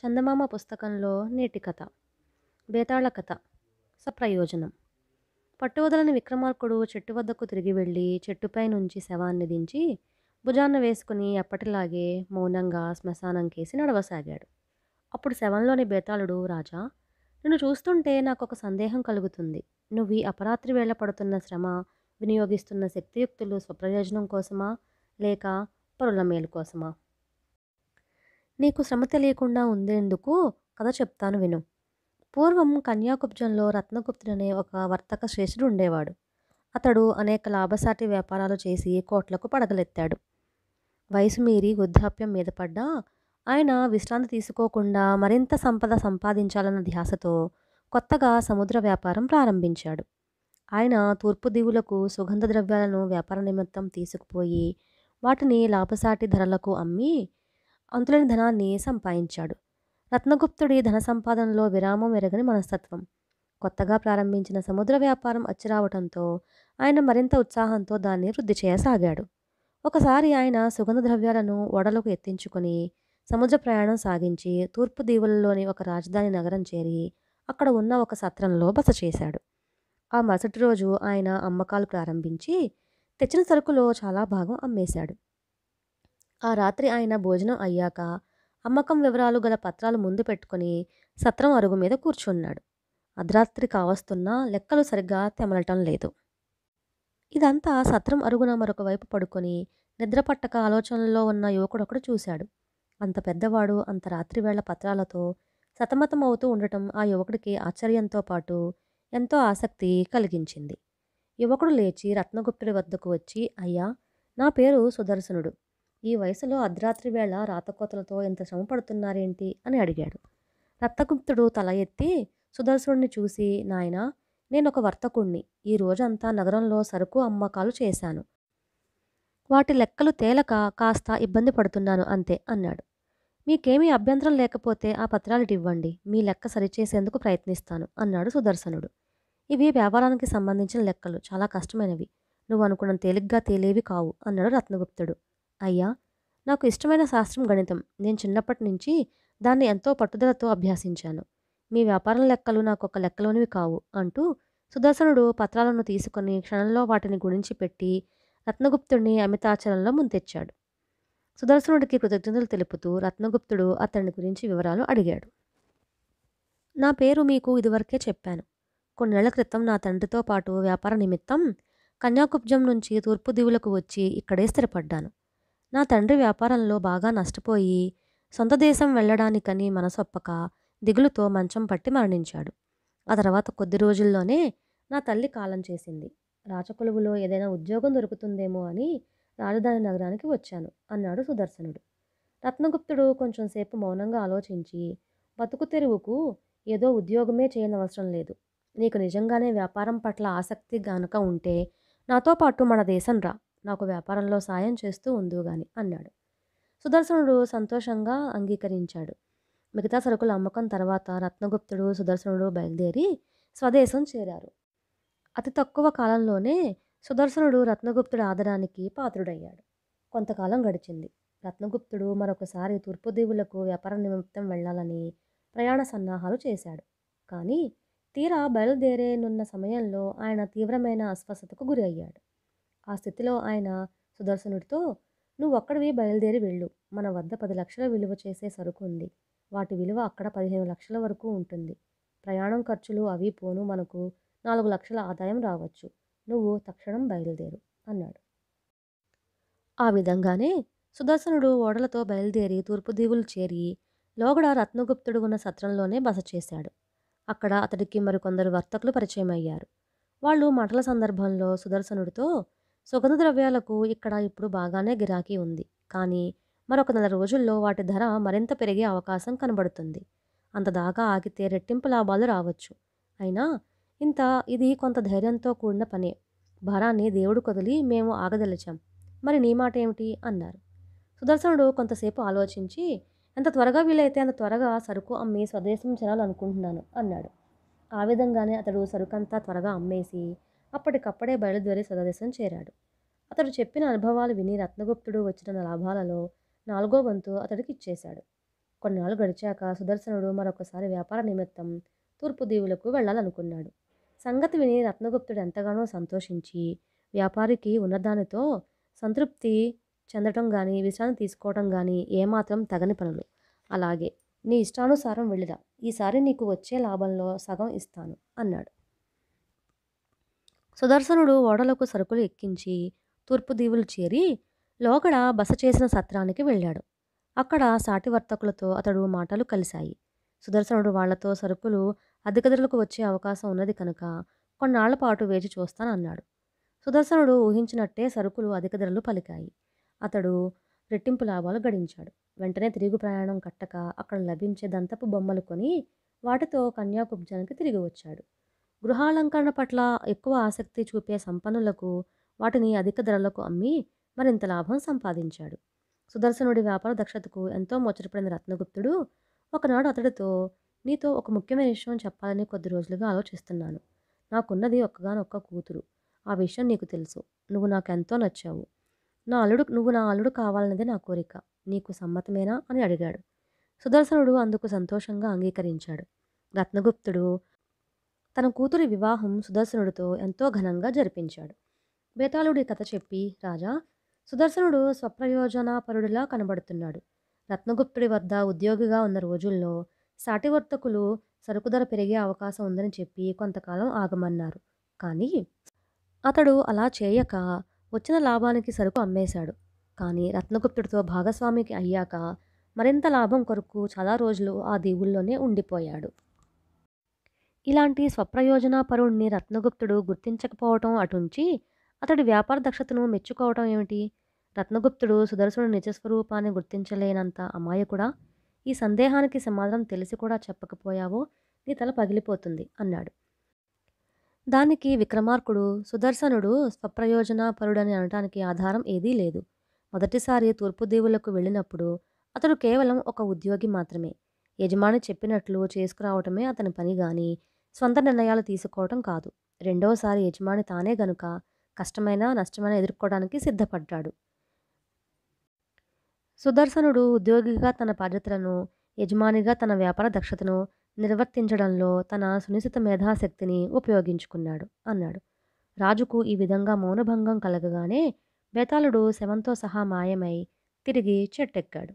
చందమామ పుస్తకంలో నేటి కథ బేతాళ కథ సప్రయోజనం పట్టువదలని విక్రమార్కుడు చెట్టు వద్దకు తిరిగి వెళ్ళి చెట్టుపై నుంచి శవాన్ని దించి భుజాన్న వేసుకుని ఎప్పటిలాగే మౌనంగా శ్మశానం కేసి నడవసాగాడు అప్పుడు శవంలోని బేతాళుడు రాజా నిన్ను చూస్తుంటే నాకు ఒక సందేహం కలుగుతుంది నువ్వు ఈ అపరాత్రి వేళ పడుతున్న శ్రమ వినియోగిస్తున్న శక్తియుక్తులు స్వప్రయోజనం కోసమా లేక పరుల మేలు కోసమా నీకు శ్రమ తెలియకుండా ఉందేందుకు కథ చెప్తాను విను పూర్వం కన్యాకుబ్జంలో రత్నగుప్తుడు అనే ఒక వర్తక శ్రేషుడు ఉండేవాడు అతడు అనేక లాభసాటి వ్యాపారాలు చేసి కోట్లకు పడగలెత్తాడు వయసు మీరి వృద్ధాప్యం మీద పడ్డా ఆయన విశ్రాంతి తీసుకోకుండా మరింత సంపద సంపాదించాలన్న ధ్యాసతో కొత్తగా సముద్ర వ్యాపారం ప్రారంభించాడు ఆయన తూర్పు దీవులకు సుగంధ ద్రవ్యాలను వ్యాపార నిమిత్తం తీసుకుపోయి వాటిని లాభసాటి ధరలకు అమ్మి అంతులేని ధనాన్ని సంపాదించాడు రత్నగుప్తుడి ధన సంపాదనలో విరామం ఎరగని మనస్తత్వం కొత్తగా ప్రారంభించిన సముద్ర వ్యాపారం అచ్చిరావటంతో ఆయన మరింత ఉత్సాహంతో దాన్ని వృద్ధి చేయసాగాడు ఒకసారి ఆయన సుగంధ ద్రవ్యాలను ఓడలకు ఎత్తించుకొని సముద్ర ప్రయాణం సాగించి తూర్పు దీవులలోని ఒక రాజధాని నగరం చేరి అక్కడ ఉన్న ఒక సత్రంలో బస చేశాడు ఆ మరుసటి రోజు ఆయన అమ్మకాలు ప్రారంభించి తెచ్చిన సరుకులో చాలా భాగం అమ్మేశాడు ఆ రాత్రి ఆయన భోజనం అయ్యాక అమ్మకం వివరాలు గల పత్రాలు ముందు పెట్టుకుని సత్రం అరుగు మీద కూర్చున్నాడు అర్ధరాత్రి కావస్తున్నా లెక్కలు సరిగ్గా తెమలటం లేదు ఇదంతా సత్రం అరుగున మరొక వైపు పడుకొని నిద్రపట్టక ఆలోచనలో ఉన్న యువకుడొకడు చూశాడు అంత పెద్దవాడు అంత రాత్రివేళ పత్రాలతో సతమతం అవుతూ ఉండటం ఆ యువకుడికి ఆశ్చర్యంతో పాటు ఎంతో ఆసక్తి కలిగించింది యువకుడు లేచి రత్నగుప్తుడి వద్దకు వచ్చి అయ్యా నా పేరు సుదర్శనుడు ఈ వయసులో అర్ధరాత్రి వేళ రాతకోతలతో ఎంత శ్రమ పడుతున్నారేంటి అని అడిగాడు రక్తగుప్తుడు తల ఎత్తి సుదర్శనుడిని చూసి నాయన నేను ఒక వర్తకుణ్ణి ఈ రోజంతా నగరంలో సరుకు అమ్మకాలు చేశాను వాటి లెక్కలు తేలక కాస్త ఇబ్బంది పడుతున్నాను అంతే అన్నాడు మీకేమీ అభ్యంతరం లేకపోతే ఆ పత్రాలటి ఇవ్వండి మీ లెక్క సరిచేసేందుకు ప్రయత్నిస్తాను అన్నాడు సుదర్శనుడు ఇవి వ్యాపారానికి సంబంధించిన లెక్కలు చాలా కష్టమైనవి నువ్వు అనుకున్న తేలిగ్గా తేలేవి కావు అన్నాడు రత్నగుప్తుడు అయ్యా నాకు ఇష్టమైన శాస్త్రం గణితం నేను చిన్నప్పటి నుంచి దాన్ని ఎంతో పట్టుదలతో అభ్యాసించాను మీ వ్యాపారం లెక్కలు నాకు ఒక లెక్కలోనివి కావు అంటూ సుదర్శనుడు పత్రాలను తీసుకుని క్షణంలో వాటిని గుణించి పెట్టి రత్నగుప్తుడిని అమితాచరణలో ముందెచ్చాడు సుదర్శనుడికి కృతజ్ఞతలు తెలుపుతూ రత్నగుప్తుడు అతని గురించి వివరాలు అడిగాడు నా పేరు మీకు ఇదివరకే చెప్పాను కొన్ని నెలల క్రితం నా తండ్రితో పాటు వ్యాపార నిమిత్తం కన్యాకుబ్జం నుంచి తూర్పు దీవులకు వచ్చి ఇక్కడే స్థిరపడ్డాను నా తండ్రి వ్యాపారంలో బాగా నష్టపోయి సొంత దేశం వెళ్ళడానికని మనసొప్పక దిగులుతో మంచం పట్టి మరణించాడు ఆ తర్వాత కొద్ది రోజుల్లోనే నా తల్లి కాలం చేసింది రాచకొలువులో ఏదైనా ఉద్యోగం దొరుకుతుందేమో అని రాజధాని నగరానికి వచ్చాను అన్నాడు సుదర్శనుడు రత్నగుప్తుడు కొంచెంసేపు మౌనంగా ఆలోచించి బతుకు తెరువుకు ఏదో ఉద్యోగమే చేయనవసరం లేదు నీకు నిజంగానే వ్యాపారం పట్ల ఆసక్తి గనక ఉంటే నాతో పాటు మన దేశం రా నాకు వ్యాపారంలో సాయం చేస్తూ ఉందు గాని అన్నాడు సుదర్శనుడు సంతోషంగా అంగీకరించాడు మిగతా సరుకుల అమ్మకం తర్వాత రత్నగుప్తుడు సుదర్శనుడు బయలుదేరి స్వదేశం చేరారు అతి తక్కువ కాలంలోనే సుదర్శనుడు రత్నగుప్తుడి ఆదరానికి పాత్రుడయ్యాడు కొంతకాలం గడిచింది రత్నగుప్తుడు మరొకసారి తూర్పు దేవులకు వ్యాపార నిమిత్తం వెళ్ళాలని ప్రయాణ సన్నాహాలు చేశాడు కానీ తీరా బయలుదేరేనున్న సమయంలో ఆయన తీవ్రమైన అస్వస్థతకు గురి అయ్యాడు ఆ స్థితిలో ఆయన సుదర్శనుడితో నువ్వు ఒక్కడివి బయలుదేరి వెళ్ళు మన వద్ద పది లక్షల విలువ చేసే సరుకు ఉంది వాటి విలువ అక్కడ పదిహేను లక్షల వరకు ఉంటుంది ప్రయాణం ఖర్చులు అవి పోను మనకు నాలుగు లక్షల ఆదాయం రావచ్చు నువ్వు తక్షణం బయలుదేరు అన్నాడు ఆ విధంగానే సుదర్శనుడు ఓడలతో బయలుదేరి తూర్పు దీవులు చేరి లోగడ రత్నగుప్తుడు ఉన్న సత్రంలోనే బస చేశాడు అక్కడ అతడికి మరికొందరు వర్తకులు పరిచయం అయ్యారు వాళ్ళు మాటల సందర్భంలో సుదర్శనుడితో సుగంధ ద్రవ్యాలకు ఇక్కడ ఇప్పుడు బాగానే గిరాకీ ఉంది కానీ మరొక నెల రోజుల్లో వాటి ధర మరింత పెరిగే అవకాశం కనబడుతుంది అంతదాకా ఆగితే రెట్టింపు లాభాలు రావచ్చు అయినా ఇంత ఇది కొంత ధైర్యంతో కూడిన పనే భారాన్ని దేవుడు కదిలి మేము ఆగదలిచాం మరి నీ మాట ఏమిటి అన్నారు సుదర్శనుడు కొంతసేపు ఆలోచించి ఎంత త్వరగా వీలైతే అంత త్వరగా సరుకు అమ్మి స్వదేశం చేరాలనుకుంటున్నాను అన్నాడు ఆ విధంగానే అతడు సరుకంతా త్వరగా అమ్మేసి అప్పటికప్పుడే బయలుదేరి స్వదేశం చేరాడు అతడు చెప్పిన అనుభవాలు విని రత్నగుప్తుడు వచ్చిన లాభాలలో నాలుగో వంతు అతడికి ఇచ్చేశాడు కొన్నాళ్ళు గడిచాక సుదర్శనుడు మరొకసారి వ్యాపార నిమిత్తం తూర్పు దీవులకు వెళ్ళాలనుకున్నాడు సంగతి విని రత్నగుప్తుడు ఎంతగానో సంతోషించి వ్యాపారికి ఉన్నదానితో సంతృప్తి చెందటం కానీ విశ్రాంతి తీసుకోవటం కానీ ఏమాత్రం తగని పనులు అలాగే నీ ఇష్టానుసారం వెళ్ళిరా ఈసారి నీకు వచ్చే లాభంలో సగం ఇస్తాను అన్నాడు సుదర్శనుడు ఓడలకు సరుకులు ఎక్కించి తూర్పు దీవులు చేరి లోగడ బస చేసిన సత్రానికి వెళ్ళాడు అక్కడ సాటివర్తకులతో అతడు మాటలు కలిశాయి సుదర్శనుడు వాళ్లతో సరుకులు అధిక ధరలకు వచ్చే అవకాశం ఉన్నది కనుక కొన్నాళ్ల పాటు వేచి చూస్తానన్నాడు సుదర్శనుడు ఊహించినట్టే సరుకులు అధిక ధరలు పలికాయి అతడు రెట్టింపు లాభాలు గడించాడు వెంటనే తిరుగు ప్రయాణం కట్టక అక్కడ లభించే దంతపు బొమ్మలు కొని వాటితో కన్యాకుబ్జానికి తిరిగి వచ్చాడు గృహాలంకరణ పట్ల ఎక్కువ ఆసక్తి చూపే సంపన్నులకు వాటిని అధిక ధరలకు అమ్మి మరింత లాభం సంపాదించాడు సుదర్శనుడి వ్యాపార దక్షతకు ఎంతో ముచ్చటపడిన రత్నగుప్తుడు ఒకనాడు అతడితో నీతో ఒక ముఖ్యమైన విషయం చెప్పాలని కొద్ది రోజులుగా ఆలోచిస్తున్నాను నాకున్నది ఒక్కగానొక్క కూతురు ఆ విషయం నీకు తెలుసు నువ్వు నాకెంతో నచ్చావు నా అల్లుడు నువ్వు నా అల్లుడు కావాలన్నదే నా కోరిక నీకు సమ్మతమేనా అని అడిగాడు సుదర్శనుడు అందుకు సంతోషంగా అంగీకరించాడు రత్నగుప్తుడు తన కూతురి వివాహం సుదర్శనుడితో ఎంతో ఘనంగా జరిపించాడు బేతాళుడి కథ చెప్పి రాజా సుదర్శనుడు స్వప్రయోజనాపరుడిలా కనబడుతున్నాడు రత్నగుప్తుడి వద్ద ఉద్యోగిగా ఉన్న రోజుల్లో సాటివర్తకులు సరుకు ధర పెరిగే అవకాశం ఉందని చెప్పి కొంతకాలం ఆగమన్నారు కానీ అతడు అలా చేయక వచ్చిన లాభానికి సరుకు అమ్మేశాడు కానీ రత్నగుప్తుడితో భాగస్వామికి అయ్యాక మరింత లాభం కొరకు చాలా రోజులు ఆ దీవుల్లోనే ఉండిపోయాడు ఇలాంటి స్వప్రయోజన పరుణ్ణి రత్నగుప్తుడు గుర్తించకపోవటం అటుంచి అతడి వ్యాపార దక్షతను మెచ్చుకోవటం ఏమిటి రత్నగుప్తుడు సుదర్శనుడు నిజస్వరూపాన్ని గుర్తించలేనంత అమాయకుడా ఈ సందేహానికి సమాధానం తెలిసి కూడా చెప్పకపోయావో నీ తల పగిలిపోతుంది అన్నాడు దానికి విక్రమార్కుడు సుదర్శనుడు స్వప్రయోజన పరుడని అనటానికి ఆధారం ఏదీ లేదు మొదటిసారి తూర్పు దేవులకు వెళ్ళినప్పుడు అతడు కేవలం ఒక ఉద్యోగి మాత్రమే యజమాని చెప్పినట్లు చేసుకురావటమే అతని పని కానీ సొంత నిర్ణయాలు తీసుకోవడం కాదు రెండవసారి యజమాని తానే గనుక కష్టమైన నష్టమైన ఎదుర్కోవడానికి సిద్ధపడ్డాడు సుదర్శనుడు ఉద్యోగిగా తన బాధ్యతలను యజమానిగా తన వ్యాపార దక్షతను నిర్వర్తించడంలో తన సునిశ్చిత మేధాశక్తిని ఉపయోగించుకున్నాడు అన్నాడు రాజుకు ఈ విధంగా మౌనభంగం కలగగానే బేతాళుడు శవంతో సహా మాయమై తిరిగి చెట్టెక్కాడు